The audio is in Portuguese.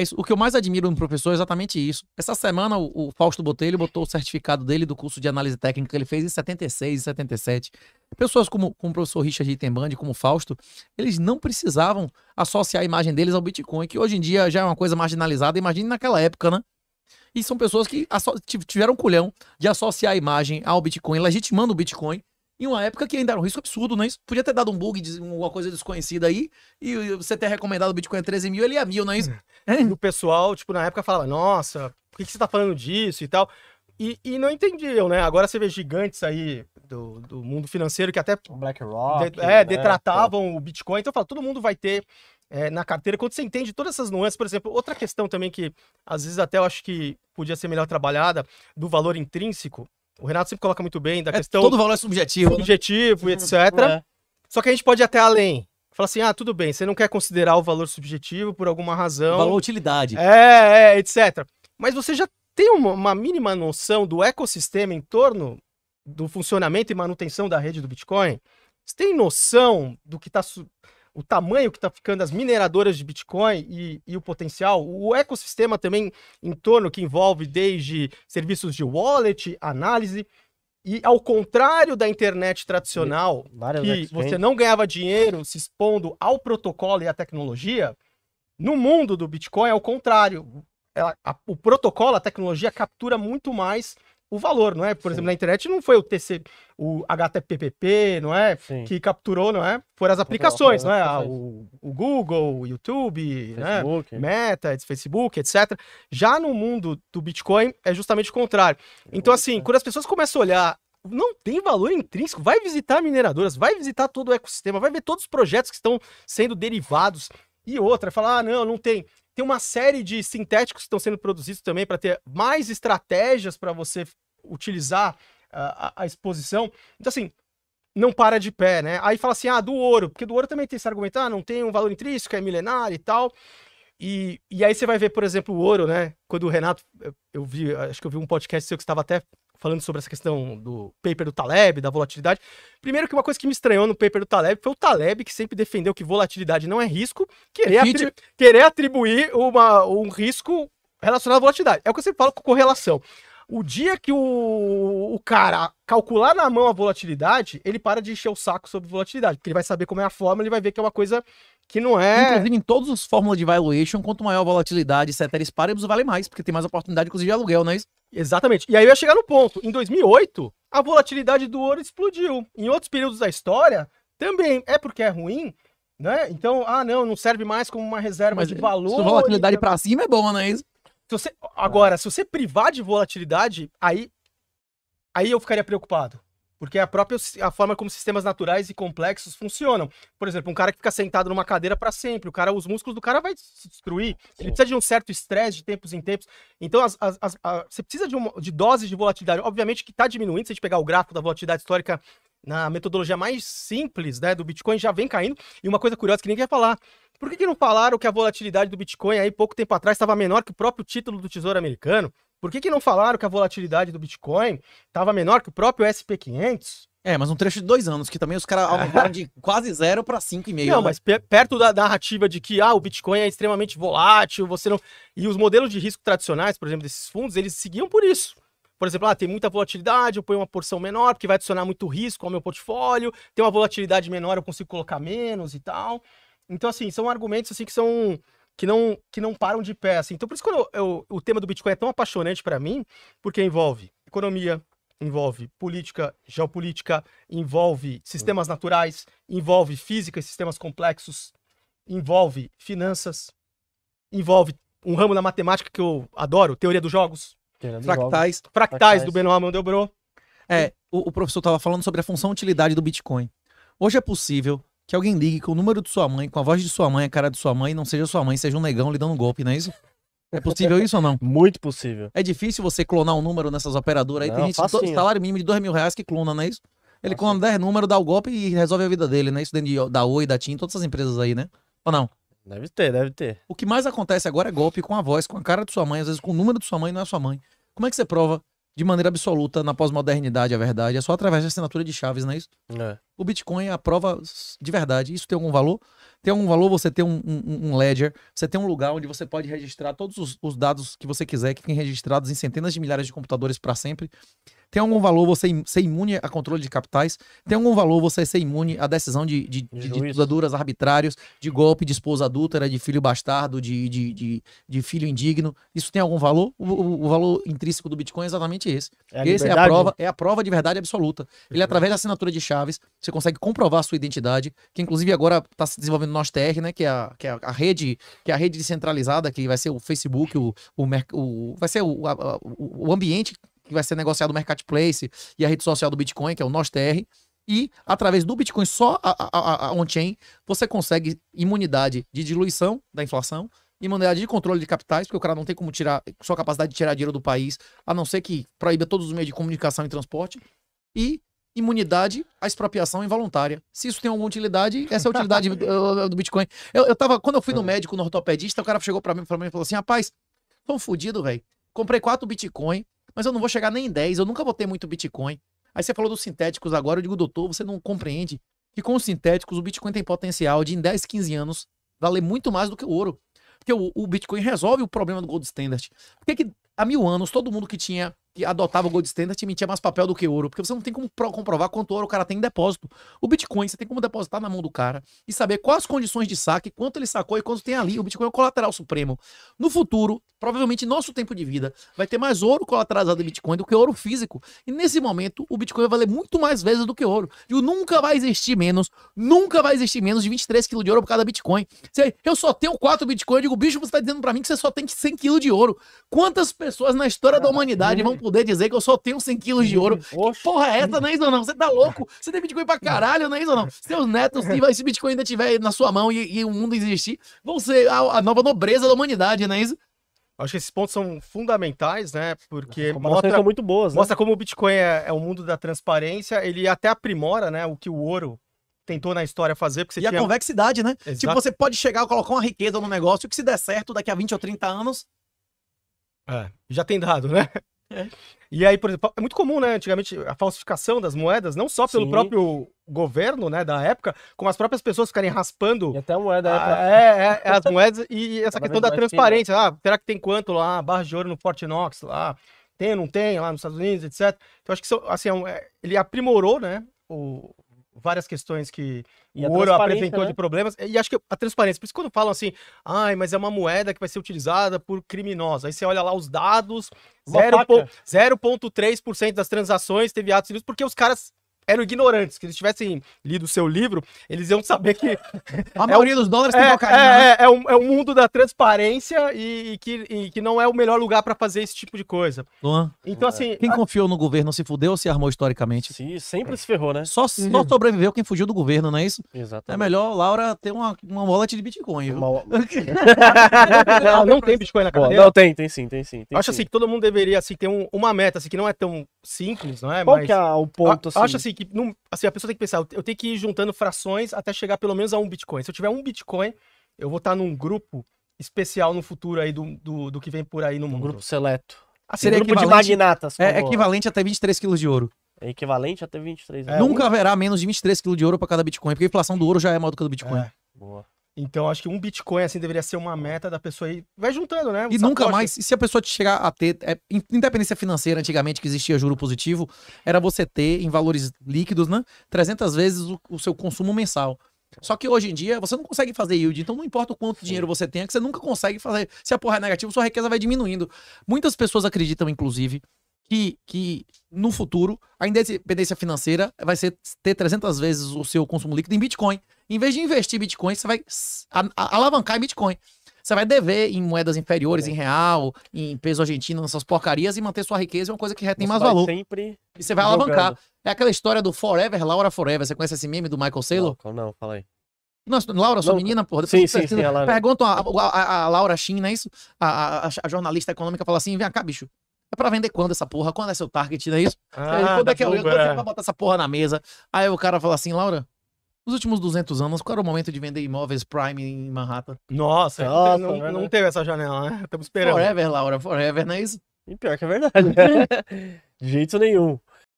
É isso. O que eu mais admiro no professor é exatamente isso. Essa semana, o, o Fausto Botelho botou o certificado dele do curso de análise técnica que ele fez em 76 e 77. Pessoas como, como o professor Richard Rittenband, como o Fausto, eles não precisavam associar a imagem deles ao Bitcoin, que hoje em dia já é uma coisa marginalizada. Imagine naquela época, né? E são pessoas que tiveram culhão de associar a imagem ao Bitcoin, legitimando o Bitcoin, em uma época que ainda era um risco absurdo, não é isso? Podia ter dado um bug, alguma coisa desconhecida aí, e você ter recomendado o Bitcoin a 13 mil, ele ia mil, não é isso? É. E o pessoal, tipo, na época falava, nossa, por que, que você tá falando disso e tal? E, e, não entendiam, né? Agora você vê gigantes aí do, do mundo financeiro que até BlackRock, de, é, né? detratavam o Bitcoin. Então, eu falo, todo mundo vai ter é, na carteira. Quando você entende todas essas nuances, por exemplo, outra questão também que às vezes até eu acho que podia ser melhor trabalhada, do valor intrínseco. O Renato sempre coloca muito bem da é, questão. Todo valor é subjetivo. Né? Subjetivo, né? etc. É. Só que a gente pode ir até além. Fala assim: ah, tudo bem, você não quer considerar o valor subjetivo por alguma razão. Valor utilidade. É, é, etc. Mas você já tem uma, uma mínima noção do ecossistema em torno do funcionamento e manutenção da rede do Bitcoin? Você tem noção do que está. Su o tamanho que está ficando as mineradoras de Bitcoin e, e, o potencial, o ecossistema também em torno que envolve desde serviços de wallet, análise. E ao contrário da internet tradicional, que você não ganhava dinheiro se expondo ao protocolo e à tecnologia, no mundo do Bitcoin é o contrário. Ela, é a, o protocolo, a tecnologia captura muito mais o valor, não é? Por Sim. exemplo, na internet não foi o TC, o HTPP, não é? Sim. Que capturou, não é? Foram as aplicações, não é? o, o, Google, o YouTube, né? Facebook. Né? Meta, Facebook, etc. Já no mundo do Bitcoin é justamente o contrário. É então, assim, quando as pessoas começam a olhar não tem valor intrínseco. Vai visitar mineradoras, vai visitar todo o ecossistema, vai ver todos os projetos que estão sendo derivados. E outra, falar, ah, não, não tem tem uma série de sintéticos que estão sendo produzidos também para ter mais estratégias para você utilizar a, ah, a, a exposição. Então, assim, não para de pé, né? Aí fala assim, ah, do ouro, porque do ouro também tem esse argumento, ah, não tem um valor intrínseco, é milenar e tal. E, e aí você vai ver, por exemplo, o ouro, né? Quando o Renato, eu vi, acho que eu vi um podcast seu que estava até falando sobre essa questão do paper do Taleb, da volatilidade. Primeiro que uma coisa que me estranhou no paper do Taleb foi o Taleb que sempre defendeu que volatilidade não é risco, querer, é atri querer atribuir uma, um risco relacionado à volatilidade. É o que eu sempre falo com correlação. O dia que o, o cara calcular na mão a volatilidade, ele para de encher o saco sobre volatilidade, porque ele vai saber como é a fórmula, ele vai ver que é uma coisa que não é. Inclusive, em todos os fórmulas de valuation, quanto maior a volatilidade, ceteris paribus, vale mais, porque tem mais oportunidade, inclusive, de aluguel, não é isso? Exatamente. E aí eu ia chegar no ponto. Em 2008, a volatilidade do ouro explodiu. Em outros períodos da história, também. É porque é ruim, né? Então, ah, não, não serve mais como uma reserva Mas de valor. Se a volatilidade e... Então para cima é bom, não é isso? Se você, é. agora, se você privar de volatilidade, aí, aí eu ficaria preocupado. Porque a própria a forma como sistemas naturais e complexos funcionam. Por exemplo, um cara que fica sentado numa cadeira para sempre, o cara, os músculos do cara vai se destruir. Sim. Ele precisa de um certo estresse de tempos em tempos. Então, as, as, as, a, você precisa de, uma, de doses de volatilidade. Obviamente que está diminuindo, se a gente pegar o gráfico da volatilidade histórica na metodologia mais simples né, do Bitcoin já vem caindo. E uma coisa curiosa que ninguém quer falar. Por que, que não falaram que a volatilidade do Bitcoin aí pouco tempo atrás estava menor que o próprio título do Tesouro Americano? Por que, que não falaram que a volatilidade do Bitcoin estava menor que o próprio SP500? É, mas um trecho de dois anos, que também os caras aumentaram de quase zero para cinco e meio. Não, né? mas perto da narrativa de que ah, o Bitcoin é extremamente volátil, você não. E os modelos de risco tradicionais, por exemplo, desses fundos, eles seguiam por isso. Por exemplo, ah, tem muita volatilidade, eu ponho uma porção menor, porque vai adicionar muito risco ao meu portfólio. Tem uma volatilidade menor, eu consigo colocar menos e tal. Então, assim, são argumentos assim que são que não que não param de pé, assim. Então, por isso que eu, eu, o tema do Bitcoin é tão apaixonante para mim, porque envolve economia, envolve política, geopolítica, envolve sistemas uhum. naturais, envolve física e sistemas complexos, envolve finanças, envolve um ramo da matemática que eu adoro, teoria dos jogos. Fractais. Fractais do Benoit Mandelbrot. É, o, o professor estava falando sobre a função utilidade do Bitcoin. Hoje é possível que alguém ligue com o número de sua mãe, com a voz de sua mãe, a cara de sua mãe, não seja sua mãe, seja um negão lhe dando um golpe, não é isso? É possível isso ou não? Muito possível. É difícil você clonar um número nessas operadoras aí. Não, tem gente facinho. de salário mínimo de dois mil reais que clona, não é isso? Ele facinho. clona 10 números, dá o golpe e resolve a vida dele, né? Isso dentro de, da Oi, da TIM, todas essas empresas aí, né? Ou não? Deve ter, deve ter. O que mais acontece agora é golpe com a voz, com a cara de sua mãe, às vezes com o número de sua mãe, não é sua mãe. Como é que você prova de maneira absoluta na pós-modernidade a verdade? É só através da assinatura de chaves, não é isso? É. O Bitcoin é a prova de verdade. Isso tem algum valor? Tem algum valor você ter um, um, um ledger, você tem um lugar onde você pode registrar todos os, os, dados que você quiser, que fiquem registrados em centenas de milhares de computadores para sempre. Tem algum valor você ser imune a controle de capitais? Tem algum valor você ser imune à decisão de, de, de, de ditaduras arbitrárias, de golpe de esposa adúltera, né, de filho bastardo, de, de, de, de filho indigno? Isso tem algum valor? O, o, o, valor intrínseco do Bitcoin é exatamente esse. É esse é a prova, é a prova de verdade absoluta. Ele, é através da assinatura de chaves, você consegue comprovar a sua identidade, que inclusive agora está se desenvolvendo no nostr, TR, né? Que é, a, que é a rede, que é a rede descentralizada, que vai ser o Facebook, o, o, o vai ser o, a, o, ambiente que vai ser negociado o Marketplace e a rede social do Bitcoin, que é o nostr. E através do Bitcoin, só a, a, a on-chain, você consegue imunidade de diluição da inflação, imunidade de controle de capitais, porque o cara não tem como tirar sua capacidade de tirar dinheiro do país, a não ser que proíba todos os meios de comunicação e transporte, e imunidade à expropriação involuntária. Se isso tem alguma utilidade, essa é a utilidade do, do Bitcoin. Eu, eu tava, quando eu fui no ah. médico, no ortopedista, o cara chegou para mim, pra mim e falou assim: rapaz, tô um fudido, velho. Comprei quatro Bitcoin, mas eu não vou chegar nem em 10, eu nunca botei muito Bitcoin. Aí você falou dos sintéticos agora, eu digo, doutor, você não compreende que com os sintéticos o Bitcoin tem potencial de em 10, 15 anos valer muito mais do que o ouro. Porque o, o Bitcoin resolve o problema do gold standard. Por que, que há mil anos todo mundo que tinha que adotava o gold standard te emitia mais papel do que ouro, porque você não tem como comprovar quanto ouro o cara tem em depósito. O Bitcoin, você tem como depositar na mão do cara e saber quais condições de saque, quanto ele sacou e quanto tem ali. O Bitcoin é o colateral supremo. No futuro, provavelmente nosso tempo de vida vai ter mais ouro colateralizado em Bitcoin do que ouro físico. E nesse momento, o Bitcoin vai valer muito mais vezes do que ouro. E nunca vai existir menos, nunca vai existir menos de 23 quilos de ouro por cada Bitcoin. você eu só tenho 4 Bitcoin, eu digo, bicho, você está dizendo para mim que você só tem 100 quilos de ouro. Quantas pessoas na história da humanidade vão poder dizer que eu só tenho 100 quilos de ouro. Que porra é essa, não é isso ou não? Você tá louco? Você tem Bitcoin pra caralho, não é isso ou não? Seus netos, se Bitcoin ainda tiver na sua mão e, e o mundo existir, vão ser a, a nova nobreza da humanidade, não é isso? Acho que esses pontos são fundamentais, né? Porque mostra, são muito boas, né? mostra como o Bitcoin é, é o mundo da transparência, ele até aprimora, né? O que o ouro tentou na história fazer. Porque você e tinha... a convexidade, né? Exato. Tipo, você pode chegar e colocar uma riqueza no negócio que se der certo daqui a 20 ou 30 anos. É, já tem dado, né? É. E aí, por exemplo, é muito comum, né, antigamente, a falsificação das moedas, não só pelo Sim. próprio governo, né, da época, como as próprias pessoas ficarem raspando. E até a moeda. É a, é, é, é, as moedas e essa questão da transparência. Fina. Ah, será que tem quanto lá? Barra de ouro no Fort Knox lá? Tem, não tem lá nos Estados Unidos, etc. Então, acho que, assim, é um, é, ele aprimorou, né, o, várias questões que e o ouro apresentou né? de problemas. E acho que a transparência, por isso quando falam assim, ai, mas é uma moeda que vai ser utilizada por criminosos. Aí você olha lá os dados, 0,3% das transações teve atos ilícitos, porque os caras eram ignorantes, que eles tivessem lido o seu livro, eles iam saber que. A é maioria é, dos dólares tem é, cocaína. É, né? é, é, um, é um mundo da transparência e, e que, e que não é o melhor lugar para fazer esse tipo de coisa. Luan, é? então, é. assim. Quem a... confiou no governo se fudeu ou se armou historicamente? Sim, sempre se ferrou, né? Só, uhum. sobreviveu quem fugiu do governo, não é isso? Exatamente. É melhor, Laura, ter uma, uma wallet de Bitcoin. Viu? Uma... não, não tem Bitcoin na cara. Não, tem, tem sim, tem sim. Tem Acho sim. assim que todo mundo deveria assim, ter um, uma meta, assim, que não é tão simples, não é? Qual Mas, que é o ponto, assim? Eu acho assim, assim que não, assim, a pessoa tem que pensar, eu tenho que ir juntando frações até chegar pelo menos a um Bitcoin. Se eu tiver um Bitcoin, eu vou estar num grupo especial no futuro aí do, do, do que vem por aí no um mundo. grupo seleto. Ah, seria um grupo de magnatas. É, é equivalente a até 23 quilos de ouro. É equivalente a até 23. Né? É, Nunca um... haverá menos de 23 quilos de ouro para cada Bitcoin, porque a inflação do ouro já é maior do que a do Bitcoin. É. Boa. Então, acho que um Bitcoin, assim, deveria ser uma meta da pessoa aí. Vai juntando, né? Um e sacoche. nunca mais. E se a pessoa chegar a ter. É, independência financeira, antigamente que existia juro positivo, era você ter em valores líquidos, né? 300 vezes o, o seu consumo mensal. Só que hoje em dia você não consegue fazer yield, então não importa o quanto Sim. dinheiro você tenha, que você nunca consegue fazer. Se a porra é negativa, sua riqueza vai diminuindo. Muitas pessoas acreditam, inclusive, que, que no futuro a independência financeira vai ser ter 300 vezes o seu consumo líquido em Bitcoin. Em vez de investir em Bitcoin, você vai alavancar em Bitcoin. Você vai dever em moedas inferiores, é. em real, em peso argentino, nessas porcarias e manter sua riqueza é uma coisa que retém você mais valor. Sempre e você vai jogando. alavancar. É aquela história do Forever, Laura Forever. Você conhece esse meme do Michael Saylor? Não, não fala aí. Nossa, Laura, sua não, menina, porra. Sim, sim, sim, a é. Perguntam a, a, a, Laura Shin, não é isso? A, a, jornalista econômica fala assim: vem cá, bicho pra vender quando essa porra? Quando é seu target, não é isso? Ah, aí, quando é que é o pra é é. botar essa porra na mesa? Aí o cara fala assim, Laura, nos últimos 200 anos, qual era o momento de vender imóveis Prime em Manhattan? Nossa, Nossa não, não, não, teve essa janela, né? Estamos esperando. Forever, Laura, forever, não é isso? E pior que é verdade, né? de jeito nenhum.